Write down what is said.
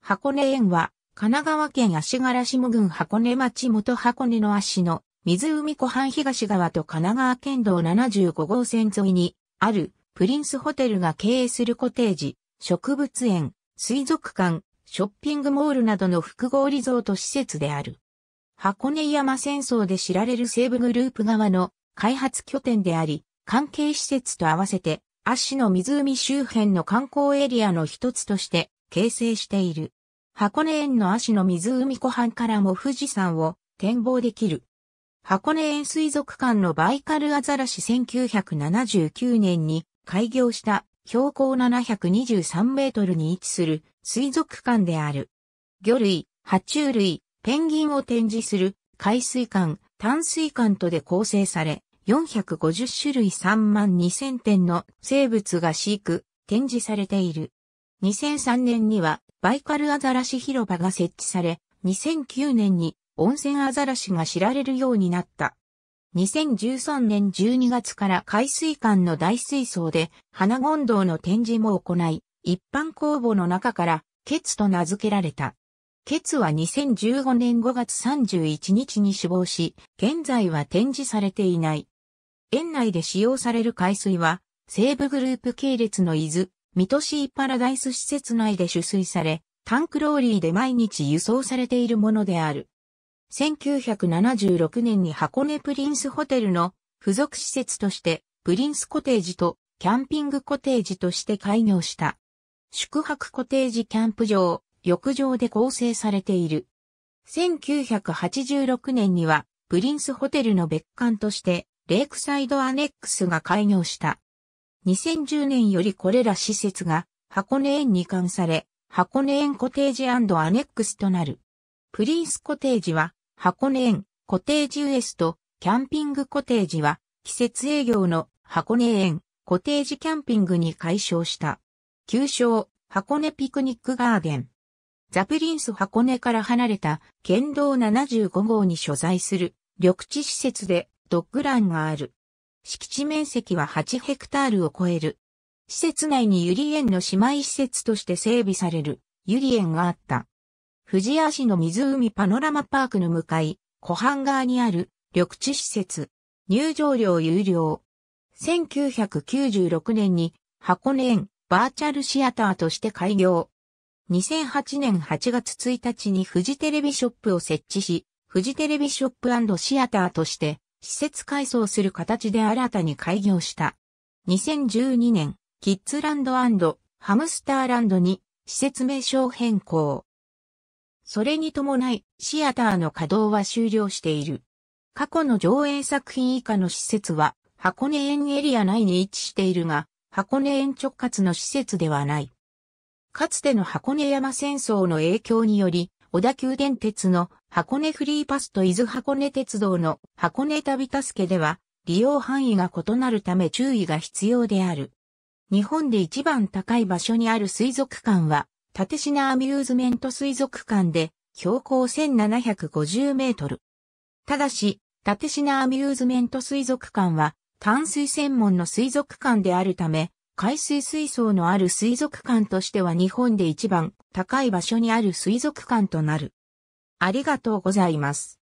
箱根園は、神奈川県足柄下郡箱根町元箱根の足の湖湖畔東側と神奈川県道75号線沿いにあるプリンスホテルが経営するコテージ、植物園、水族館、ショッピングモールなどの複合リゾート施設である。箱根山戦争で知られる西部グループ側の開発拠点であり、関係施設と合わせて、足の湖周辺の観光エリアの一つとして形成している。箱根園の足の湖湖畔からも富士山を展望できる。箱根園水族館のバイカルアザラシ1979年に開業した標高723メートルに位置する水族館である。魚類、爬虫類、ペンギンを展示する海水館、淡水館とで構成され、450種類3万2000点の生物が飼育、展示されている。2003年にはバイカルアザラシ広場が設置され、2009年に温泉アザラシが知られるようになった。2013年12月から海水館の大水槽で花権堂の展示も行い、一般公募の中からケツと名付けられた。ケツは2015年5月31日に死亡し、現在は展示されていない。園内で使用される海水は、西部グループ系列の伊豆、水戸シーパラダイス施設内で取水され、タンクローリーで毎日輸送されているものである。1976年に箱根プリンスホテルの付属施設として、プリンスコテージとキャンピングコテージとして開業した。宿泊コテージキャンプ場、浴場で構成されている。1986年には、プリンスホテルの別館として、レイクサイドアネックスが開業した。2010年よりこれら施設が箱根園に移管され、箱根園コテージアネックスとなる。プリンスコテージは箱根園コテージウエスト、キャンピングコテージは季節営業の箱根園コテージキャンピングに改称した。旧称箱根ピクニックガーデン。ザプリンス箱根から離れた県道75号に所在する緑地施設でドッグランがある。敷地面積は8ヘクタールを超える。施設内にゆり園の姉妹施設として整備されるゆり園があった。藤谷市の湖パノラマパークの向かい、湖畔側にある緑地施設。入場料有料。1996年に箱根園バーチャルシアターとして開業。2008年8月1日にフジテレビショップを設置し、フジテレビショップシアターとして施設改装する形で新たに開業した。2012年、キッズランドハムスターランドに施設名称変更。それに伴い、シアターの稼働は終了している。過去の上映作品以下の施設は、箱根園エリア内に位置しているが、箱根園直轄の施設ではない。かつての箱根山戦争の影響により、小田急電鉄の箱根フリーパスと伊豆箱根鉄道の箱根旅助けでは利用範囲が異なるため注意が必要である。日本で一番高い場所にある水族館は、縦品アミューズメント水族館で標高1750メートル。ただし、縦品アミューズメント水族館は淡水専門の水族館であるため、海水水槽のある水族館としては日本で一番高い場所にある水族館となる。ありがとうございます。